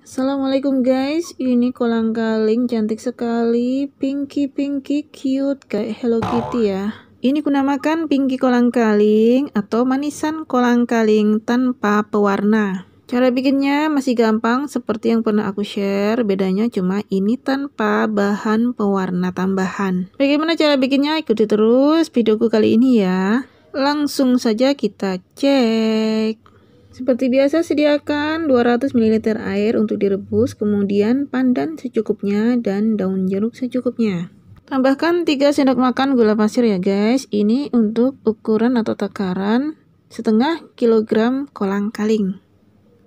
Assalamualaikum guys, ini kolang kaling cantik sekali, pinky pinky cute kayak Hello Kitty ya. Ini kunamakan pinky kolang kaling atau manisan kolang kaling tanpa pewarna. Cara bikinnya masih gampang seperti yang pernah aku share, bedanya cuma ini tanpa bahan pewarna tambahan. Bagaimana cara bikinnya? Ikuti terus videoku kali ini ya. Langsung saja kita cek. Seperti biasa sediakan 200 ml air untuk direbus, kemudian pandan secukupnya dan daun jeruk secukupnya. Tambahkan 3 sendok makan gula pasir ya guys. Ini untuk ukuran atau takaran setengah kilogram kolang kaling.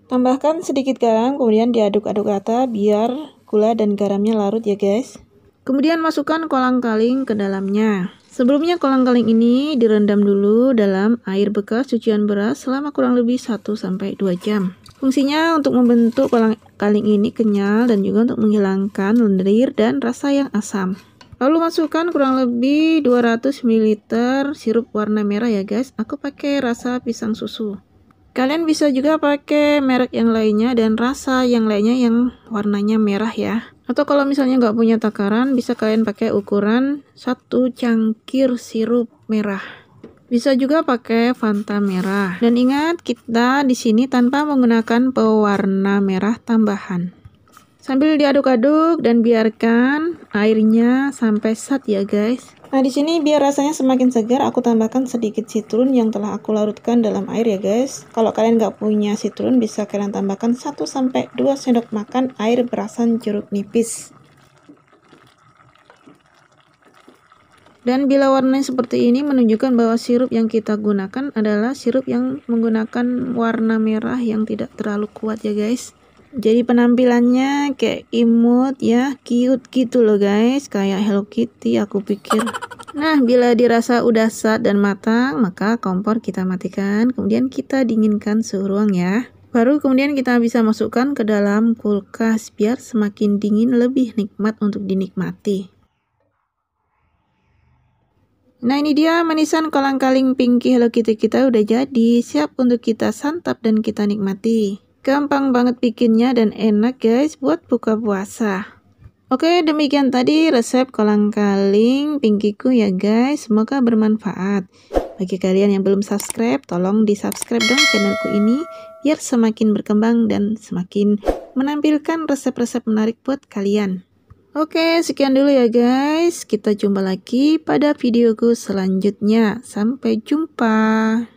Tambahkan sedikit garam, kemudian diaduk-aduk rata biar gula dan garamnya larut ya guys. Kemudian masukkan kolang kaling ke dalamnya. Sebelumnya kolang-kaling ini direndam dulu dalam air bekas cucian beras selama kurang lebih 1-2 jam. Fungsinya untuk membentuk kolang-kaling ini kenyal dan juga untuk menghilangkan lendir dan rasa yang asam. Lalu masukkan kurang lebih 200 ml sirup warna merah ya guys. Aku pakai rasa pisang susu. Kalian bisa juga pakai merek yang lainnya dan rasa yang lainnya yang warnanya merah ya. Atau kalau misalnya nggak punya takaran, bisa kalian pakai ukuran satu cangkir sirup merah. Bisa juga pakai Fanta merah. Dan ingat, kita di sini tanpa menggunakan pewarna merah tambahan. Sambil diaduk-aduk dan biarkan airnya sampai set ya guys. Nah di sini biar rasanya semakin segar aku tambahkan sedikit citrun yang telah aku larutkan dalam air ya guys. Kalau kalian nggak punya citrun bisa kalian tambahkan 1 2 sendok makan air berasan jeruk nipis. Dan bila warnanya seperti ini menunjukkan bahwa sirup yang kita gunakan adalah sirup yang menggunakan warna merah yang tidak terlalu kuat ya guys jadi penampilannya kayak imut ya cute gitu loh guys kayak Hello Kitty aku pikir nah bila dirasa udah sat dan matang maka kompor kita matikan kemudian kita dinginkan suhu ruang ya baru kemudian kita bisa masukkan ke dalam kulkas biar semakin dingin lebih nikmat untuk dinikmati Nah ini dia manisan kolang-kaling Pinky Hello Kitty kita udah jadi, siap untuk kita santap dan kita nikmati. Gampang banget bikinnya dan enak guys buat buka puasa. Oke demikian tadi resep kolang kaling pinkiku ya guys. Semoga bermanfaat. Bagi kalian yang belum subscribe, tolong di subscribe dong channelku ini biar semakin berkembang dan semakin menampilkan resep-resep menarik buat kalian. Oke sekian dulu ya guys. Kita jumpa lagi pada videoku selanjutnya. Sampai jumpa.